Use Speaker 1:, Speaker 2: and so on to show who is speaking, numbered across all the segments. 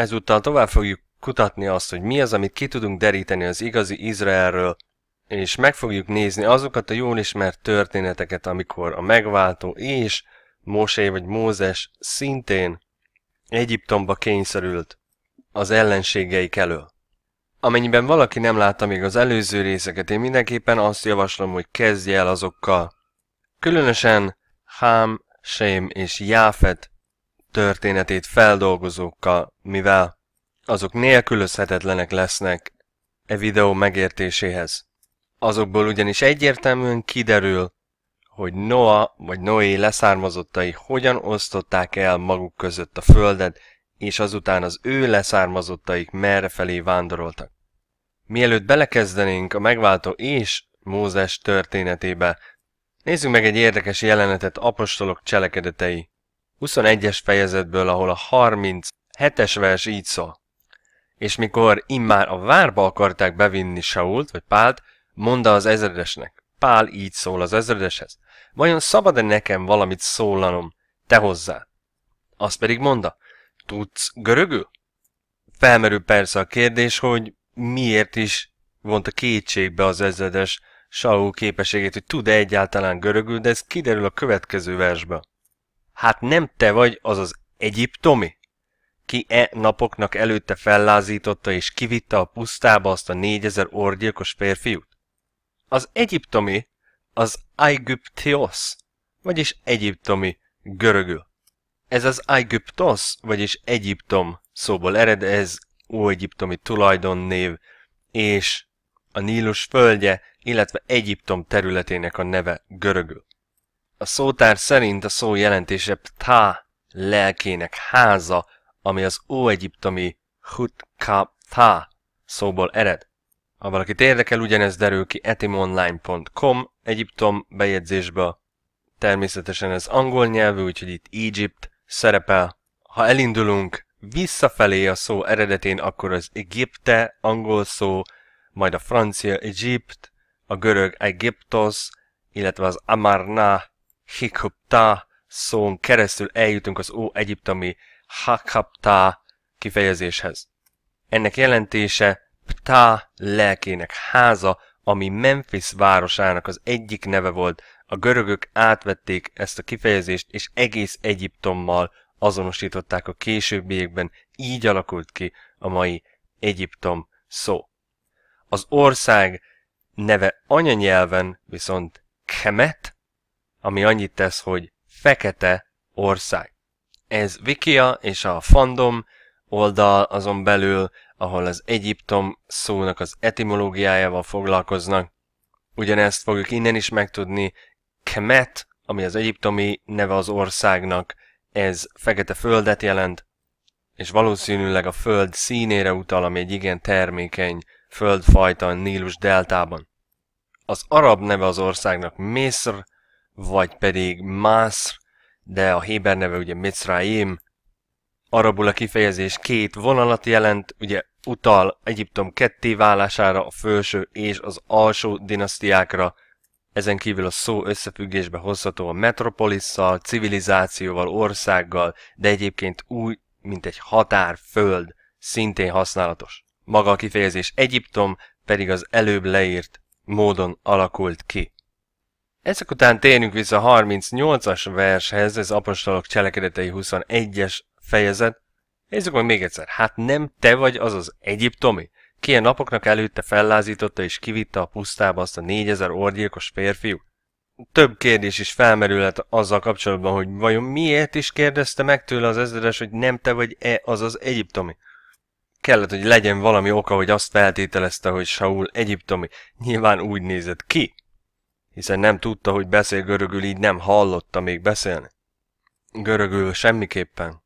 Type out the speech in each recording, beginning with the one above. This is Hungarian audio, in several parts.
Speaker 1: Ezúttal tovább fogjuk kutatni azt, hogy mi az, amit ki tudunk deríteni az igazi Izraelről, és meg fogjuk nézni azokat a jól ismert történeteket, amikor a megváltó és Mosé vagy Mózes szintén Egyiptomba kényszerült az ellenségeik elől. Amennyiben valaki nem látta még az előző részeket, én mindenképpen azt javaslom, hogy kezdje el azokkal. Különösen Hám, Sém és Jáfet történetét feldolgozókkal, mivel azok nélkülözhetetlenek lesznek e videó megértéséhez. Azokból ugyanis egyértelműen kiderül, hogy Noa vagy Noé leszármazottai hogyan osztották el maguk között a földet, és azután az ő leszármazottaik merre felé vándoroltak. Mielőtt belekezdenénk a megváltó és Mózes történetébe, nézzük meg egy érdekes jelenetet apostolok cselekedetei 21-es fejezetből, ahol a 37-es vers így szól. És mikor immár a várba akarták bevinni Sault, vagy Pált, mondta az ezredesnek. Pál így szól az ezredeshez. Vajon szabad-e nekem valamit szólanom? Te hozzá. Azt pedig mondta. Tudsz görögül? Felmerül persze a kérdés, hogy miért is vonta kétségbe az ezredes Saul képességét, hogy tud-e egyáltalán görögül, de ez kiderül a következő versben. Hát nem te vagy az az egyiptomi? Ki e napoknak előtte fellázította és kivitte a pusztába azt a négyezer orgyilkos férfiút? Az egyiptomi az Aegyptios, vagyis egyiptomi görögül. Ez az Aegyptos, vagyis Egyiptom szóból ered, ez óegyiptomi tulajdonnév, és a Nílus földje, illetve Egyiptom területének a neve görögül. A szótár szerint a szó jelentése Ptá lelkének háza, ami az óegyiptomi Hutkaptha szóból ered. Ha valakit érdekel, ugyanez derül ki etimonline.com Egyiptom bejegyzésbe. Természetesen ez angol nyelvű, úgyhogy itt Egypt szerepel. Ha elindulunk visszafelé a szó eredetén, akkor az Egypte angol szó, majd a francia Egypt, a görög Egyptos, illetve az Amarna Hikupta szón keresztül eljutunk az ó-egyiptomi Hakapta kifejezéshez. Ennek jelentése Pta lelkének háza, ami Memphis városának az egyik neve volt, a görögök átvették ezt a kifejezést, és egész Egyiptommal azonosították a későbbiekben, így alakult ki a mai Egyiptom szó. Az ország neve anyanyelven viszont Kemet, ami annyit tesz, hogy fekete ország. Ez Wikia és a fandom oldal azon belül, ahol az Egyiptom szónak az etimológiájával foglalkoznak. Ugyanezt fogjuk innen is megtudni. Kemet, ami az egyiptomi neve az országnak, ez fekete földet jelent, és valószínűleg a föld színére utal, ami egy igen termékeny földfajta a Nílus deltában. Az arab neve az országnak Mészr, vagy pedig más, de a héber neve ugye Mitzraim. Arabul a kifejezés két vonalat jelent, ugye utal Egyiptom ketté válására, a felső és az alsó dinasztiákra, ezen kívül a szó összefüggésbe hozható a metropolisszal, civilizációval, országgal, de egyébként úgy, mint egy határ, föld, szintén használatos. Maga a kifejezés Egyiptom pedig az előbb leírt módon alakult ki. Ezek után térünk vissza a 38-as vershez, ez apostolok cselekedetei 21-es fejezet. Nézzük meg még egyszer. Hát nem te vagy az az egyiptomi, ki a napoknak előtte fellázította és kivitte a pusztába azt a 4000 orgyilkos férfiú? Több kérdés is felmerülhet azzal kapcsolatban, hogy vajon miért is kérdezte meg tőle az ezredes, hogy nem te vagy-e az az egyiptomi? Kellett, hogy legyen valami oka, hogy azt feltételezte, hogy Saul egyiptomi. Nyilván úgy nézett ki hiszen nem tudta, hogy beszél görögül, így nem hallotta még beszélni. Görögül semmiképpen.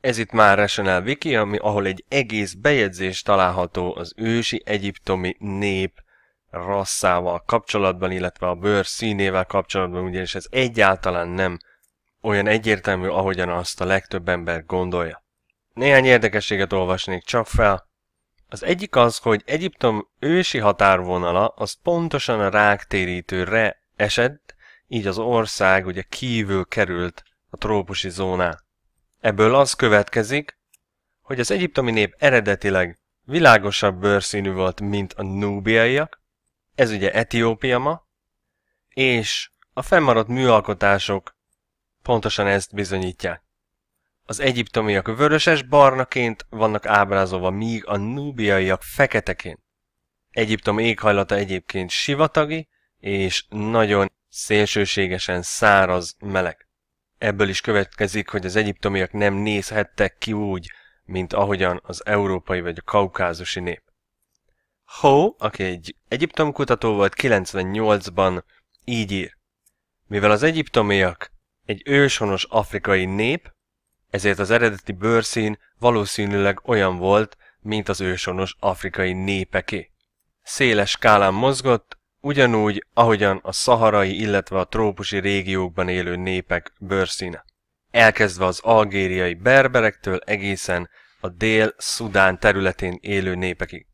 Speaker 1: Ez itt már Rational Wiki, ami, ahol egy egész bejegyzés található az ősi egyiptomi nép rasszával kapcsolatban, illetve a bőr színével kapcsolatban, ugyanis ez egyáltalán nem olyan egyértelmű, ahogyan azt a legtöbb ember gondolja. Néhány érdekességet olvasnék csak fel, az egyik az, hogy Egyiptom ősi határvonala az pontosan a ráktérítőre esett, így az ország ugye kívül került a trópusi zóná. Ebből az következik, hogy az egyiptomi nép eredetileg világosabb bőrszínű volt, mint a núbiaiak, ez ugye Etiópia ma, és a fennmaradt műalkotások pontosan ezt bizonyítják. Az egyiptomiak vöröses barnaként vannak ábrázolva, míg a núbiaiak feketeként. Egyiptom éghajlata egyébként sivatagi, és nagyon szélsőségesen száraz meleg. Ebből is következik, hogy az egyiptomiak nem nézhettek ki úgy, mint ahogyan az európai vagy a kaukázusi nép. Ho, aki egy egyiptom kutató volt 98-ban, így ír. Mivel az egyiptomiak egy őshonos afrikai nép, ezért az eredeti bőrszín valószínűleg olyan volt, mint az ősonos afrikai népeké. Széles skálán mozgott, ugyanúgy, ahogyan a szaharai, illetve a trópusi régiókban élő népek bőrszíne. Elkezdve az algériai berberektől egészen a dél-szudán területén élő népekig.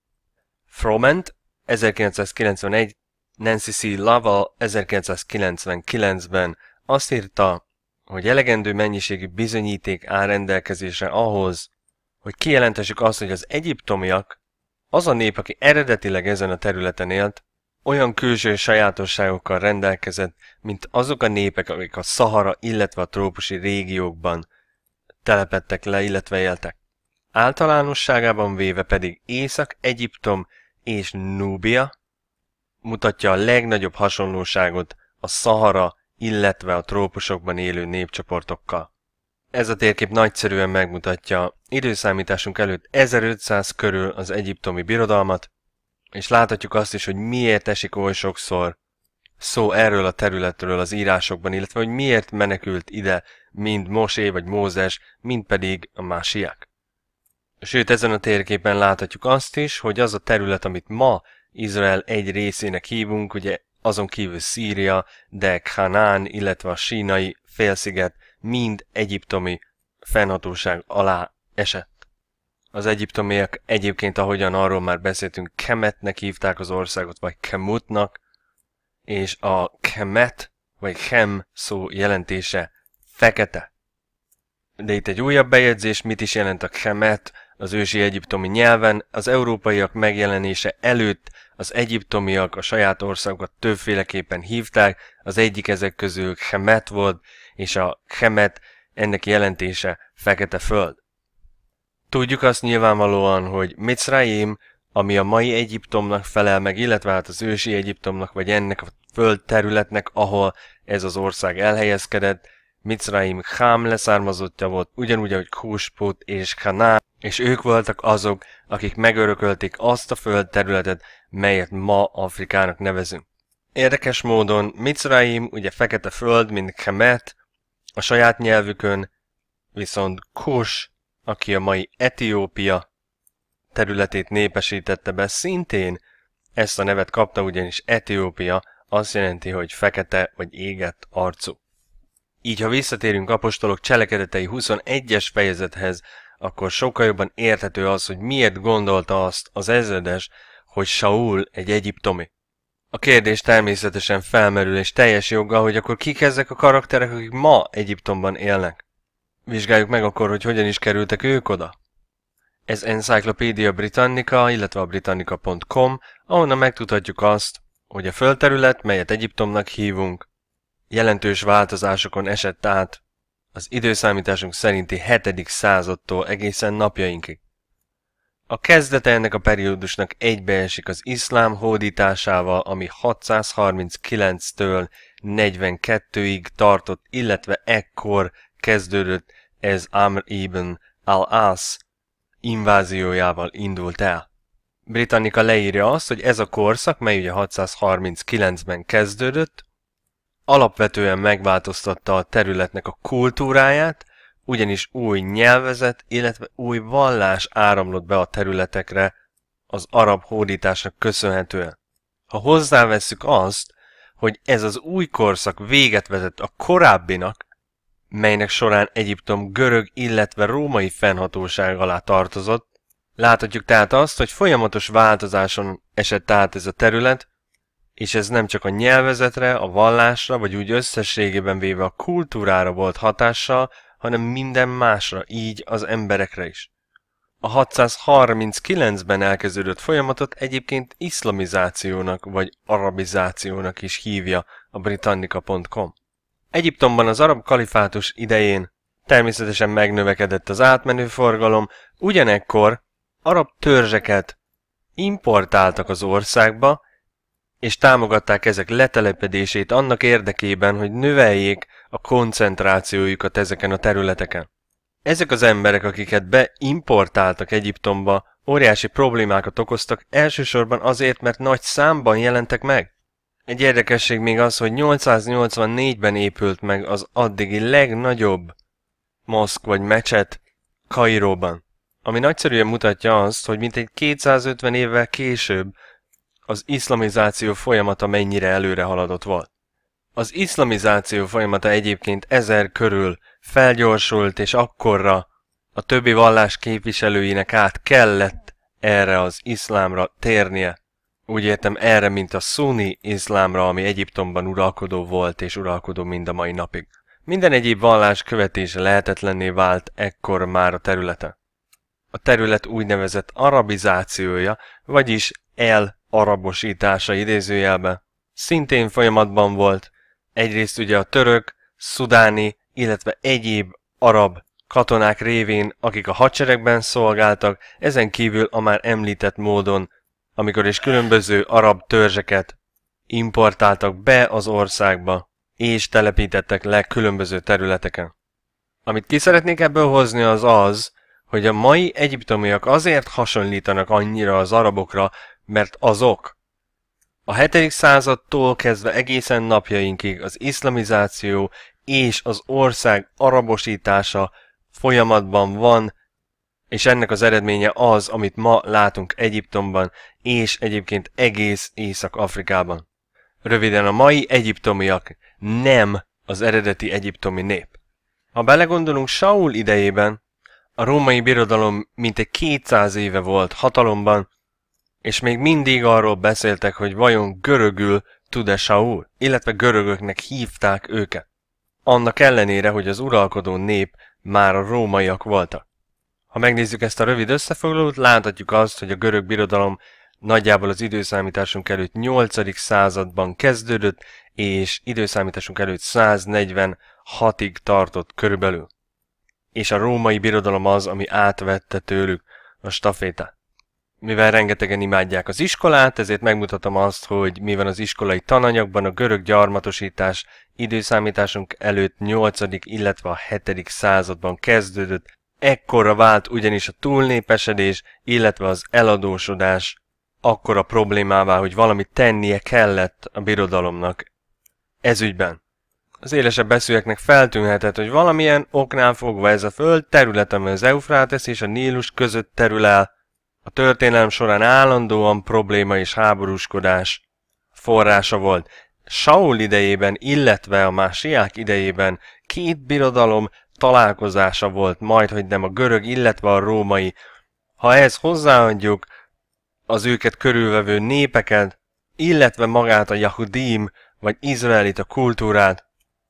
Speaker 1: Froment 1991, Nancy C. Laval 1999-ben azt írta, hogy elegendő mennyiségű bizonyíték áll rendelkezésre ahhoz, hogy kijelentessük azt, hogy az egyiptomiak, az a nép, aki eredetileg ezen a területen élt, olyan külső sajátosságokkal rendelkezett, mint azok a népek, akik a Szahara, illetve a trópusi régiókban telepedtek le, illetve éltek. Általánosságában véve pedig Észak-Egyiptom és Núbia mutatja a legnagyobb hasonlóságot a Szahara illetve a trópusokban élő népcsoportokkal. Ez a térkép nagyszerűen megmutatja időszámításunk előtt 1500 körül az egyiptomi birodalmat, és láthatjuk azt is, hogy miért esik oly sokszor szó erről a területről az írásokban, illetve hogy miért menekült ide mind Mosé vagy Mózes, mind pedig a másiák. Sőt, ezen a térképen láthatjuk azt is, hogy az a terület, amit ma Izrael egy részének hívunk, ugye azon kívül Szíria, de Khanán, illetve a sínai félsziget mind egyiptomi fennhatóság alá esett. Az egyiptomiak egyébként, ahogyan arról már beszéltünk, Kemetnek hívták az országot, vagy Kemutnak, és a Kemet, vagy Kem szó jelentése fekete. De itt egy újabb bejegyzés, mit is jelent a Kemet, az ősi egyiptomi nyelven, az európaiak megjelenése előtt az egyiptomiak a saját országokat többféleképpen hívták, az egyik ezek közül Khemet volt, és a Khemet ennek jelentése fekete föld. Tudjuk azt nyilvánvalóan, hogy Mitzrayim, ami a mai Egyiptomnak felel meg, illetve hát az ősi Egyiptomnak, vagy ennek a földterületnek, ahol ez az ország elhelyezkedett, Micraim Hám leszármazottja volt, ugyanúgy, ahogy Kúspót és kaná, és ők voltak azok, akik megörökölték azt a földterületet, melyet ma Afrikának nevezünk. Érdekes módon Micraim, ugye fekete föld, mint Kemet, a saját nyelvükön, viszont Kus, aki a mai Etiópia területét népesítette be, szintén ezt a nevet kapta, ugyanis Etiópia azt jelenti, hogy fekete vagy égett arcuk. Így, ha visszatérünk apostolok cselekedetei 21-es fejezethez, akkor sokkal jobban érthető az, hogy miért gondolta azt az ezredes, hogy Saul egy egyiptomi. A kérdés természetesen felmerül, és teljes joggal, hogy akkor kik ezek a karakterek, akik ma Egyiptomban élnek. Vizsgáljuk meg akkor, hogy hogyan is kerültek ők oda. Ez Encyclopedia Britannica, illetve a britannica.com, ahonnan megtudhatjuk azt, hogy a földterület, melyet Egyiptomnak hívunk, jelentős változásokon esett át az időszámításunk szerinti 7. századtól egészen napjainkig. A kezdete ennek a periódusnak egybeesik az iszlám hódításával, ami 639-től 42-ig tartott, illetve ekkor kezdődött ez Amr ibn al-As inváziójával indult el. Britannika leírja azt, hogy ez a korszak, mely ugye 639-ben kezdődött, alapvetően megváltoztatta a területnek a kultúráját, ugyanis új nyelvezet, illetve új vallás áramlott be a területekre az arab hódításnak köszönhetően. Ha hozzávesszük azt, hogy ez az új korszak véget vezet a korábbinak, melynek során Egyiptom görög, illetve római fennhatóság alá tartozott, láthatjuk tehát azt, hogy folyamatos változáson esett át ez a terület, és ez nem csak a nyelvezetre, a vallásra, vagy úgy összességében véve a kultúrára volt hatással, hanem minden másra, így az emberekre is. A 639-ben elkezdődött folyamatot egyébként iszlamizációnak vagy arabizációnak is hívja a britannica.com. Egyiptomban az arab kalifátus idején természetesen megnövekedett az átmenő forgalom, ugyanekkor arab törzseket importáltak az országba, és támogatták ezek letelepedését annak érdekében, hogy növeljék a koncentrációjukat ezeken a területeken. Ezek az emberek, akiket beimportáltak Egyiptomba, óriási problémákat okoztak, elsősorban azért, mert nagy számban jelentek meg. Egy érdekesség még az, hogy 884-ben épült meg az addigi legnagyobb moszk vagy mecset Kairóban, ami nagyszerűen mutatja azt, hogy mintegy 250 évvel később az iszlamizáció folyamata mennyire előre haladott volt. Az iszlamizáció folyamata egyébként ezer körül felgyorsult, és akkorra a többi vallás képviselőinek át kellett erre az iszlámra térnie. Úgy értem erre, mint a szuni iszlámra, ami Egyiptomban uralkodó volt és uralkodó mind a mai napig. Minden egyéb vallás követése lehetetlenné vált ekkor már a területen. A terület úgynevezett arabizációja, vagyis el arabosítása idézőjelbe, szintén folyamatban volt, egyrészt ugye a török, szudáni, illetve egyéb arab katonák révén, akik a hadseregben szolgáltak, ezen kívül a már említett módon, amikor is különböző arab törzseket importáltak be az országba, és telepítettek le különböző területeken. Amit ki szeretnék ebből hozni az az, hogy a mai egyiptomiak azért hasonlítanak annyira az arabokra, mert azok a 7. századtól kezdve egészen napjainkig az iszlamizáció és az ország arabosítása folyamatban van, és ennek az eredménye az, amit ma látunk Egyiptomban, és egyébként egész Észak-Afrikában. Röviden a mai egyiptomiak nem az eredeti egyiptomi nép. Ha belegondolunk Saul idejében, a római birodalom mintegy 200 éve volt hatalomban, és még mindig arról beszéltek, hogy vajon görögül tud-e Saul, illetve görögöknek hívták őket. Annak ellenére, hogy az uralkodó nép már a rómaiak voltak. Ha megnézzük ezt a rövid összefoglalót, láthatjuk azt, hogy a görög birodalom nagyjából az időszámításunk előtt 8. században kezdődött, és időszámításunk előtt 146-ig tartott körülbelül. És a római birodalom az, ami átvette tőlük a stafétát mivel rengetegen imádják az iskolát, ezért megmutatom azt, hogy mi van az iskolai tananyagban a görög gyarmatosítás időszámításunk előtt 8. illetve a 7. században kezdődött. Ekkora vált ugyanis a túlnépesedés, illetve az eladósodás akkora problémává, hogy valamit tennie kellett a birodalomnak ezügyben. Az élesebb beszűeknek feltűnhetett, hogy valamilyen oknál fogva ez a föld terület, ami az Eufrátesz és a Nílus között terül el, a történelem során állandóan probléma és háborúskodás forrása volt. Saul idejében, illetve a Másiák idejében két birodalom találkozása volt, majd hogy nem a görög, illetve a római. Ha ehhez hozzáadjuk az őket körülvevő népeket, illetve magát a Yahudim vagy a kultúrát,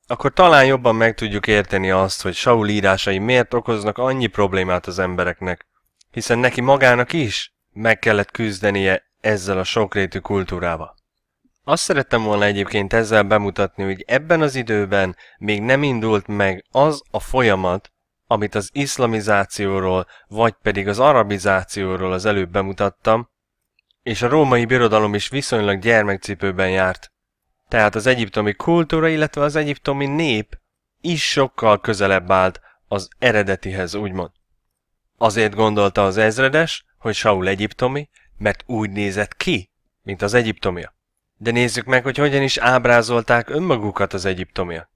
Speaker 1: akkor talán jobban meg tudjuk érteni azt, hogy Saul írásai miért okoznak annyi problémát az embereknek hiszen neki magának is meg kellett küzdenie ezzel a sokrétű kultúrával. Azt szerettem volna egyébként ezzel bemutatni, hogy ebben az időben még nem indult meg az a folyamat, amit az iszlamizációról, vagy pedig az arabizációról az előbb bemutattam, és a római birodalom is viszonylag gyermekcipőben járt. Tehát az egyiptomi kultúra, illetve az egyiptomi nép is sokkal közelebb állt az eredetihez, úgymond. Azért gondolta az ezredes, hogy Saul egyiptomi, mert úgy nézett ki, mint az egyiptomia. De nézzük meg, hogy hogyan is ábrázolták önmagukat az egyiptomia.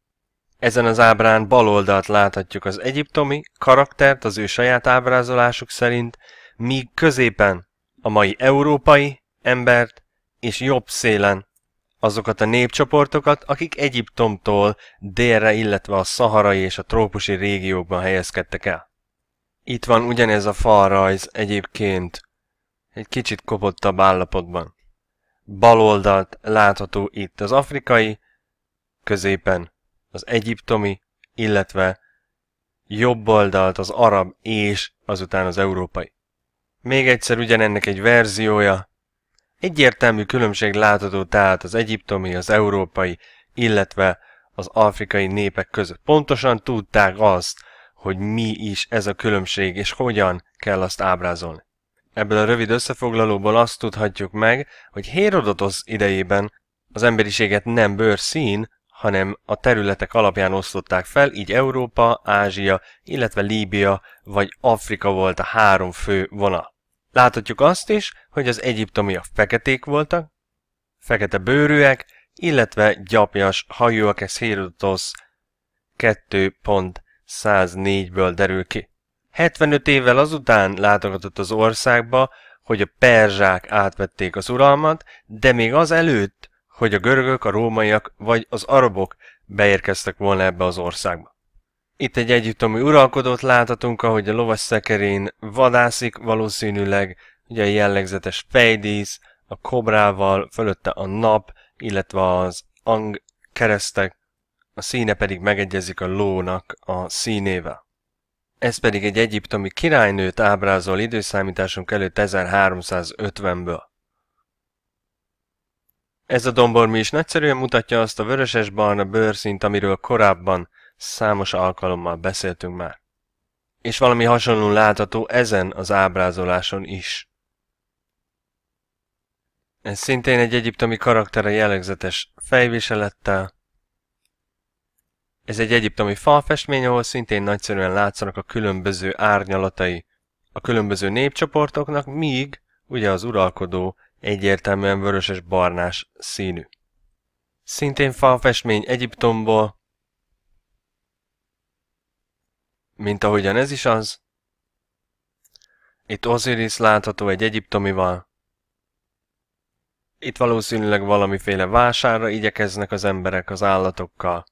Speaker 1: Ezen az ábrán bal oldalt láthatjuk az egyiptomi karaktert az ő saját ábrázolásuk szerint, míg középen a mai európai embert és jobb szélen azokat a népcsoportokat, akik Egyiptomtól délre, illetve a szaharai és a trópusi régiókban helyezkedtek el. Itt van ugyanez a falrajz egyébként, egy kicsit kopottabb állapotban. Baloldalt látható itt az afrikai, középen az egyiptomi, illetve jobb oldalt az arab és azután az európai. Még egyszer ugyanennek egy verziója. Egyértelmű különbség látható tehát az egyiptomi, az európai, illetve az afrikai népek között. Pontosan tudták azt, hogy mi is ez a különbség, és hogyan kell azt ábrázolni. Ebből a rövid összefoglalóból azt tudhatjuk meg, hogy Hérodotosz idejében az emberiséget nem bőrszín, hanem a területek alapján osztották fel, így Európa, Ázsia, illetve Líbia vagy Afrika volt a három fő vonal. Láthatjuk azt is, hogy az egyiptomiak feketék voltak, fekete bőrűek, illetve gyapjas hajúak, ez Hérodotosz 2. 104-ből derül ki. 75 évvel azután látogatott az országba, hogy a perzsák átvették az uralmat, de még az előtt, hogy a görögök, a rómaiak vagy az arabok beérkeztek volna ebbe az országba. Itt egy egyiptomi uralkodót láthatunk, ahogy a lovas szekerén vadászik, valószínűleg ugye a jellegzetes fejdísz, a kobrával, fölötte a nap, illetve az ang keresztek, a színe pedig megegyezik a lónak a színével. Ez pedig egy egyiptomi királynőt ábrázol időszámításunk előtt 1350-ből. Ez a dombormi is nagyszerűen mutatja azt a vöröses-barna bőrszint, amiről korábban számos alkalommal beszéltünk már. És valami hasonló látható ezen az ábrázoláson is. Ez szintén egy egyiptomi karakter a jellegzetes fejviselettel, ez egy egyiptomi falfestmény, ahol szintén nagyszerűen látszanak a különböző árnyalatai a különböző népcsoportoknak, míg ugye az uralkodó egyértelműen vörös és barnás színű. Szintén falfestmény Egyiptomból, mint ahogyan ez is az. Itt Osiris látható egy egyiptomival. Itt valószínűleg valamiféle vásárra igyekeznek az emberek az állatokkal.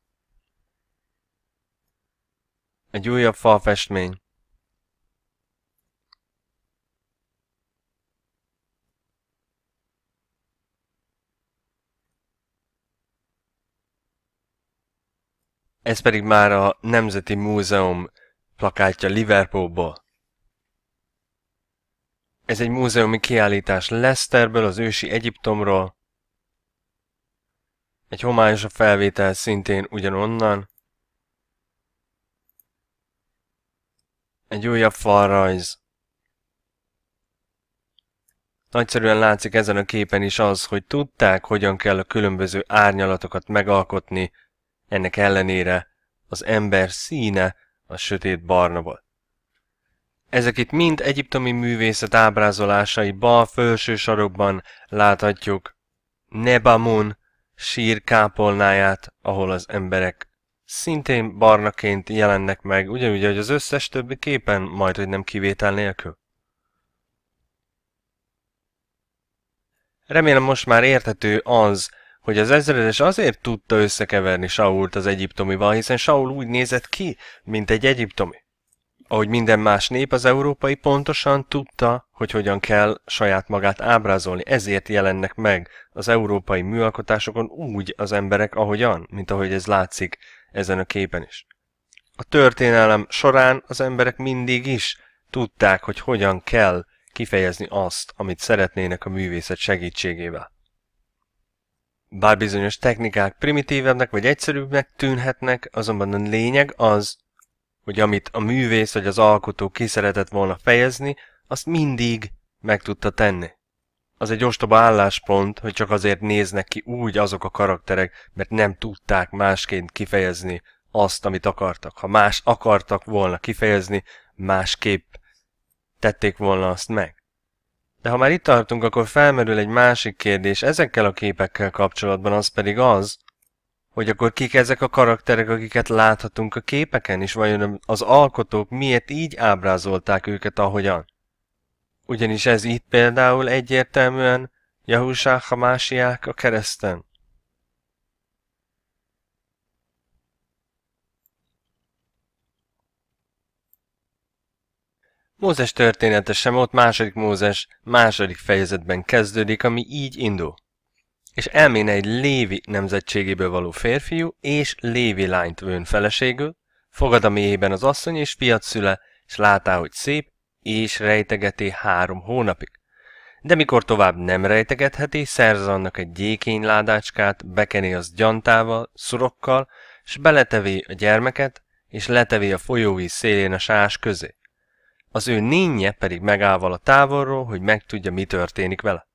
Speaker 1: Egy újabb falfestmény. Ez pedig már a Nemzeti Múzeum plakátja Liverpoolból. Ez egy múzeumi kiállítás Leicesterбől, az ősi Egyiptomról. Egy homályos a felvétel szintén ugyanonnan. Egy újabb falrajz. Nagyszerűen látszik ezen a képen is az, hogy tudták, hogyan kell a különböző árnyalatokat megalkotni, ennek ellenére az ember színe a sötét barna volt. Ezek itt mind egyiptomi művészet ábrázolásai bal felső sarokban láthatjuk Nebamun sírkápolnáját, ahol az emberek szintén barnaként jelennek meg, ugyanúgy, hogy az összes többi képen, majd, hogy nem kivétel nélkül. Remélem most már érthető az, hogy az ezredes azért tudta összekeverni Sault az egyiptomival, hiszen Saul úgy nézett ki, mint egy egyiptomi. Ahogy minden más nép, az európai pontosan tudta, hogy hogyan kell saját magát ábrázolni, ezért jelennek meg az európai műalkotásokon úgy az emberek ahogyan, mint ahogy ez látszik ezen a képen is. A történelem során az emberek mindig is tudták, hogy hogyan kell kifejezni azt, amit szeretnének a művészet segítségével. Bár bizonyos technikák primitívebbnek vagy egyszerűbbnek tűnhetnek, azonban a lényeg az, hogy amit a művész vagy az alkotó ki szeretett volna fejezni, azt mindig meg tudta tenni az egy ostoba álláspont, hogy csak azért néznek ki úgy azok a karakterek, mert nem tudták másként kifejezni azt, amit akartak. Ha más akartak volna kifejezni, másképp tették volna azt meg. De ha már itt tartunk, akkor felmerül egy másik kérdés ezekkel a képekkel kapcsolatban, az pedig az, hogy akkor kik ezek a karakterek, akiket láthatunk a képeken, és vajon az alkotók miért így ábrázolták őket ahogyan? ugyanis ez itt például egyértelműen Jahusá Hamásiák a kereszten. Mózes története sem ott második Mózes második fejezetben kezdődik, ami így indul. És elméne egy Lévi nemzetségéből való férfiú és Lévi lányt vőn feleségül, fogad a mélyében az asszony és fiat szüle, és látá, hogy szép, és rejtegeti három hónapig. De mikor tovább nem rejtegetheti, szerz annak egy gyékény ládácskát, bekeni az gyantával, szurokkal, s beletevi a gyermeket, és letevi a folyóvíz szélén a sás közé. Az ő nénye pedig megáll a távolról, hogy megtudja, mi történik vele.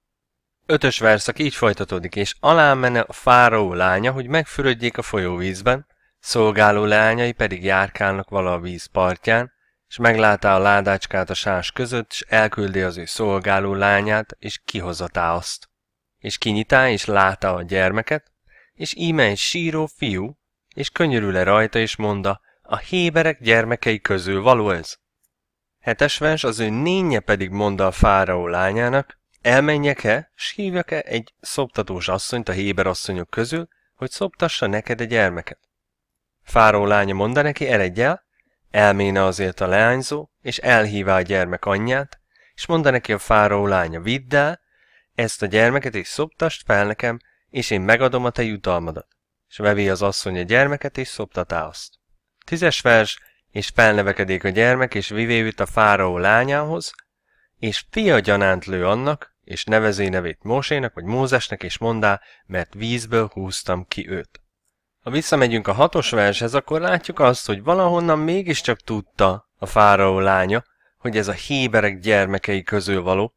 Speaker 1: Ötös verszak így folytatódik, és alá menne a fáraó lánya, hogy megfürödjék a folyóvízben, szolgáló leányai pedig járkálnak vala a víz partján, és meglátá a ládácskát a sás között, és elküldi az ő szolgáló lányát, és kihozatá azt. És kinyitá, és látá a gyermeket, és íme egy síró fiú, és könyörül-e rajta, és monda, a héberek gyermekei közül való ez. Hetes vers az ő nénye pedig mondta a fáraó lányának, elmenjek-e, s hívjak-e egy szoptatós asszonyt a héber asszonyok közül, hogy szoptassa neked a gyermeket. Fáraó lánya mondta neki, eredj el, Elméne azért a leányzó, és elhívá a gyermek anyját, és mondta neki a fáraó lánya, vidd el ezt a gyermeket, és szoptast fel nekem, és én megadom a te jutalmadat. És vevi az asszony a gyermeket, és szoptatá azt. Tízes vers, és felnevekedik a gyermek, és vivé őt a fáraó lányához, és fia gyanánt lő annak, és nevezé nevét Mósének, vagy Mózesnek, és mondá, mert vízből húztam ki őt. Ha visszamegyünk a hatos vershez, akkor látjuk azt, hogy valahonnan mégiscsak tudta a fáraó lánya, hogy ez a héberek gyermekei közül való.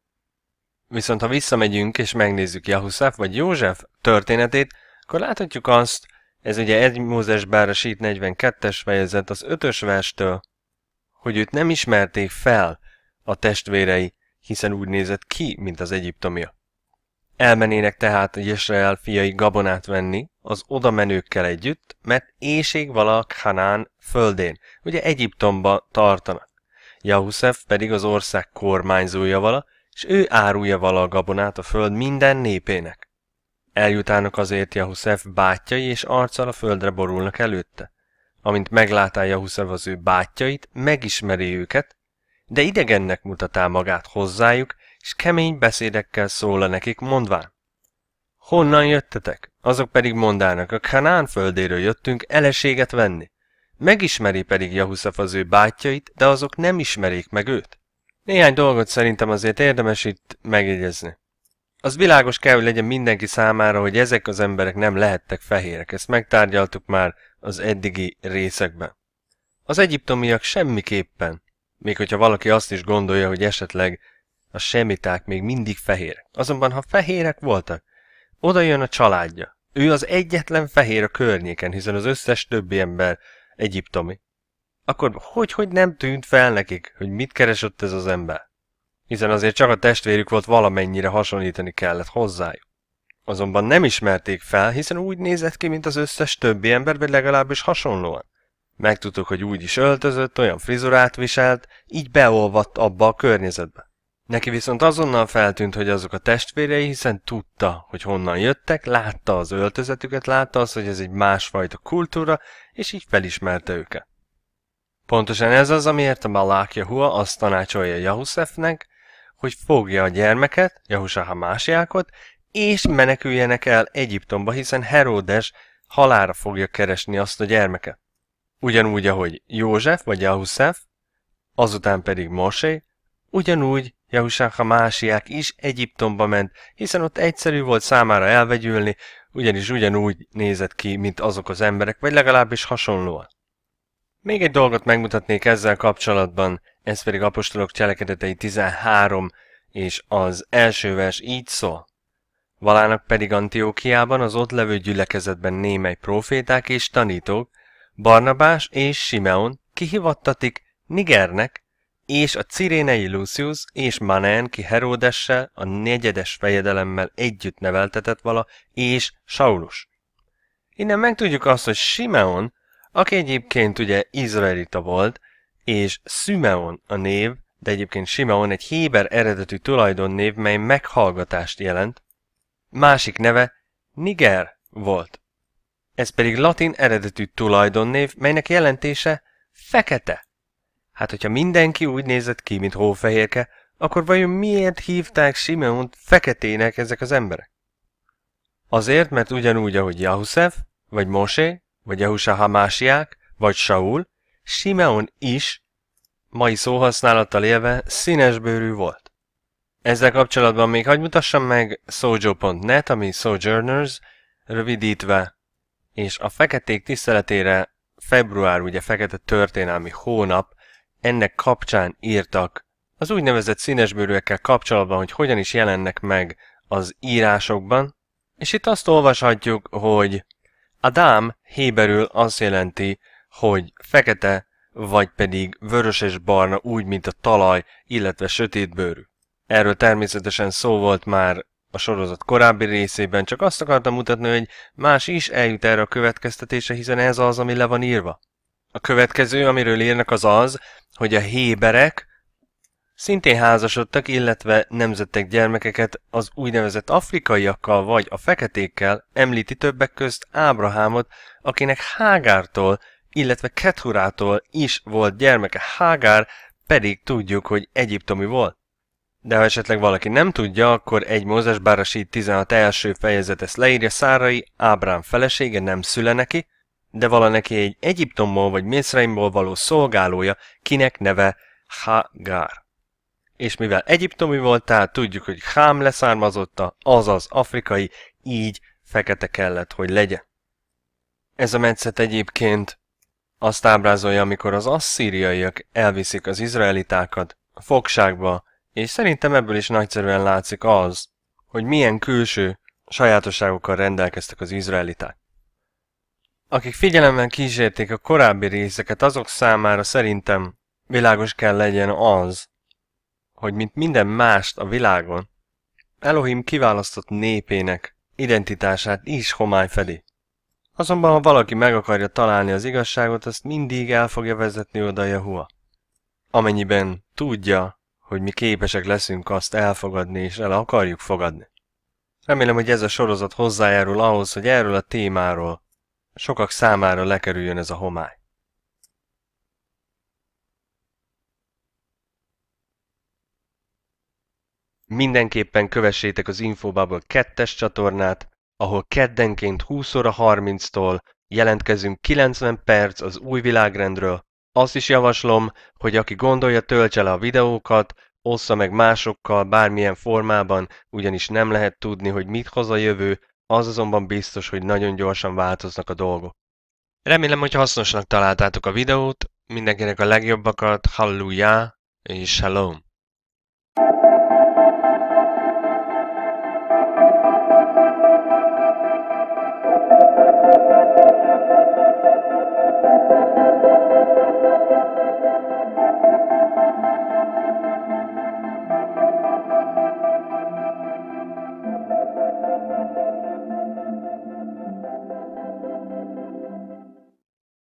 Speaker 1: Viszont ha visszamegyünk és megnézzük Jahuszáf vagy József történetét, akkor láthatjuk azt, ez ugye egy Mózes Bárasít 42-es fejezet az ötös verstől, hogy őt nem ismerték fel a testvérei, hiszen úgy nézett ki, mint az egyiptomia. Elmenének tehát Jesrael fiai gabonát venni az oda menőkkel együtt, mert éjség valak Hanán földén, ugye Egyiptomba tartanak. Jahusef pedig az ország kormányzója vala, és ő árulja vala a gabonát a föld minden népének. Eljutának azért Jahusef bátyai és arccal a földre borulnak előtte. Amint meglátá Jahusef az ő bátyait, megismeri őket, de idegennek mutatá magát hozzájuk, és kemény beszédekkel szól nekik, mondván. Honnan jöttetek? Azok pedig mondának, a Kanán földéről jöttünk eleséget venni. Megismeri pedig Jahuszaf az ő bátyjait, de azok nem ismerik meg őt. Néhány dolgot szerintem azért érdemes itt megjegyezni. Az világos kell, hogy legyen mindenki számára, hogy ezek az emberek nem lehettek fehérek, ezt megtárgyaltuk már az eddigi részekben. Az egyiptomiak semmiképpen, még hogyha valaki azt is gondolja, hogy esetleg a semiták még mindig fehér. Azonban ha fehérek voltak, oda jön a családja. Ő az egyetlen fehér a környéken, hiszen az összes többi ember egyiptomi. Akkor hogy, hogy nem tűnt fel nekik, hogy mit keresett ez az ember? Hiszen azért csak a testvérük volt valamennyire hasonlítani kellett hozzájuk. Azonban nem ismerték fel, hiszen úgy nézett ki, mint az összes többi ember, vagy legalábbis hasonlóan. Megtudtuk, hogy úgy is öltözött, olyan frizurát viselt, így beolvadt abba a környezetbe. Neki viszont azonnal feltűnt, hogy azok a testvérei, hiszen tudta, hogy honnan jöttek, látta az öltözetüket, látta azt, hogy ez egy másfajta kultúra, és így felismerte őket. Pontosan ez az, amiért a Malák Jahua azt tanácsolja Jahuszefnek, hogy fogja a gyermeket, Jahusa Hamásiákot, és meneküljenek el Egyiptomba, hiszen Heródes halára fogja keresni azt a gyermeket. Ugyanúgy, ahogy József vagy Jahuszef, azután pedig Mosé, ugyanúgy Jahusánka Másiák is Egyiptomba ment, hiszen ott egyszerű volt számára elvegyülni, ugyanis ugyanúgy nézett ki, mint azok az emberek, vagy legalábbis hasonlóan. Még egy dolgot megmutatnék ezzel kapcsolatban, ez pedig apostolok cselekedetei 13, és az első vers így szól. Valának pedig Antiókiában az ott levő gyülekezetben némely proféták és tanítók, Barnabás és Simeon kihivattatik Nigernek, és a cirénei Lucius és Manen ki Heródessel, a negyedes fejedelemmel együtt neveltetett vala, és Saulus. Innen megtudjuk azt, hogy Simeon, aki egyébként ugye izraelita volt, és Szümeon a név, de egyébként Simeon egy héber eredetű tulajdonnév, mely meghallgatást jelent, másik neve Niger volt. Ez pedig latin eredetű tulajdonnév, melynek jelentése fekete. Hát, hogyha mindenki úgy nézett ki, mint hófehérke, akkor vajon miért hívták Simeont feketének ezek az emberek? Azért, mert ugyanúgy, ahogy Jahuszef, vagy Mosé, vagy Jahusa Hamásiák, vagy Saul, Simeon is, mai szóhasználattal élve, színesbőrű volt. Ezzel kapcsolatban még hagyd mutassam meg sojo.net, ami Sojourners, rövidítve, és a feketék tiszteletére február ugye fekete történelmi hónap ennek kapcsán írtak, az úgynevezett színesbőrűekkel kapcsolatban, hogy hogyan is jelennek meg az írásokban, és itt azt olvashatjuk, hogy Adam héberül azt jelenti, hogy fekete, vagy pedig vörös és barna, úgy, mint a talaj, illetve sötétbőrű. Erről természetesen szó volt már a sorozat korábbi részében, csak azt akartam mutatni, hogy más is eljut erre a következtetése, hiszen ez az, ami le van írva. A következő, amiről írnak, az az, hogy a héberek szintén házasodtak, illetve nemzettek gyermekeket az úgynevezett afrikaiakkal vagy a feketékkel, említi többek közt Ábrahámot, akinek Hágártól, illetve Kethurától is volt gyermeke. Hágár pedig tudjuk, hogy egyiptomi volt. De ha esetleg valaki nem tudja, akkor egy Mózes Bárasi 16 első fejezet ezt leírja, Szárai, Ábrám felesége nem szüle neki, de valaneki egy Egyiptomból vagy Mészraimból való szolgálója, kinek neve Hagar. És mivel egyiptomi tehát tudjuk, hogy Hám leszármazotta, azaz afrikai, így fekete kellett, hogy legyen. Ez a metszet egyébként azt ábrázolja, amikor az asszíriaiak elviszik az izraelitákat fogságba, és szerintem ebből is nagyszerűen látszik az, hogy milyen külső sajátosságokkal rendelkeztek az izraeliták. Akik figyelemben kísérték a korábbi részeket, azok számára szerintem világos kell legyen az, hogy mint minden mást a világon, Elohim kiválasztott népének identitását is homály fedi. Azonban, ha valaki meg akarja találni az igazságot, azt mindig el fogja vezetni oda Jehua. Amennyiben tudja, hogy mi képesek leszünk azt elfogadni és el akarjuk fogadni. Remélem, hogy ez a sorozat hozzájárul ahhoz, hogy erről a témáról Sokak számára lekerüljön ez a homály. Mindenképpen kövessétek az Infobubble 2 csatornát, ahol keddenként 20 óra 30-tól jelentkezünk 90 perc az új világrendről. Azt is javaslom, hogy aki gondolja, töltse le a videókat, ossza meg másokkal bármilyen formában, ugyanis nem lehet tudni, hogy mit hoz a jövő, az azonban biztos, hogy nagyon gyorsan változnak a dolgok. Remélem, hogy hasznosnak találtátok a videót, mindenkinek a legjobbakat, hallelujah és shalom!